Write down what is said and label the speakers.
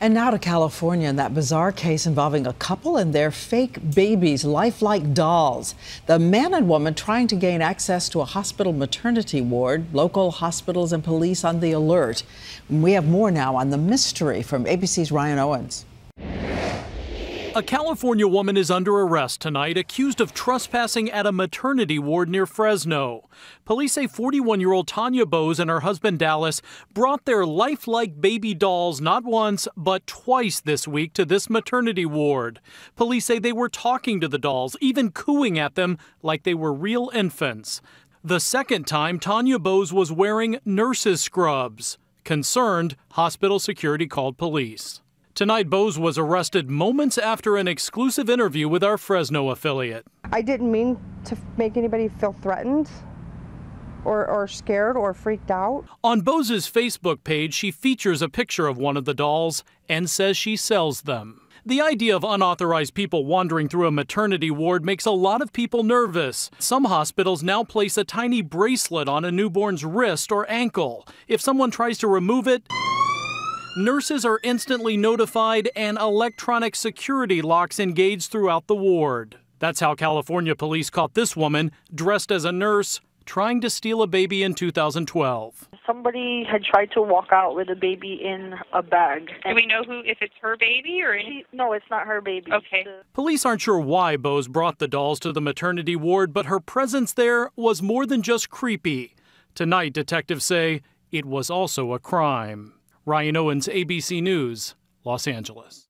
Speaker 1: And now to California and that bizarre case involving a couple and their fake babies, lifelike dolls. The man and woman trying to gain access to a hospital maternity ward, local hospitals and police on the alert. We have more now on the mystery from ABC's Ryan Owens.
Speaker 2: A California woman is under arrest tonight, accused of trespassing at a maternity ward near Fresno. Police say 41 year old Tanya Bose and her husband Dallas brought their lifelike baby dolls not once, but twice this week to this maternity ward. Police say they were talking to the dolls, even cooing at them like they were real infants. The second time, Tanya Bose was wearing nurse's scrubs. Concerned, hospital security called police. Tonight, Bose was arrested moments after an exclusive interview with our Fresno affiliate.
Speaker 1: I didn't mean to make anybody feel threatened. Or, or, scared or freaked out.
Speaker 2: On Bose's Facebook page, she features a picture of one of the dolls and says she sells them. The idea of unauthorized people wandering through a maternity ward makes a lot of people nervous. Some hospitals now place a tiny bracelet on a newborn's wrist or ankle. If someone tries to remove it, Nurses are instantly notified and electronic security locks engaged throughout the ward. That's how California police caught this woman, dressed as a nurse, trying to steal a baby in 2012.
Speaker 1: Somebody had tried to walk out with a baby in a bag. Do we know who if it's her baby or any? No, it's not her baby. Okay.
Speaker 2: Police aren't sure why Bose brought the dolls to the maternity ward, but her presence there was more than just creepy. Tonight, detectives say it was also a crime. Ryan Owens, ABC News, Los Angeles.